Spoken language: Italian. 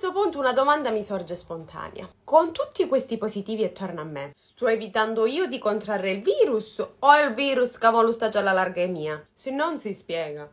questo punto una domanda mi sorge spontanea. Con tutti questi positivi attorno a me, sto evitando io di contrarre il virus o il virus cavolo sta già alla larga mia? Se non si spiega.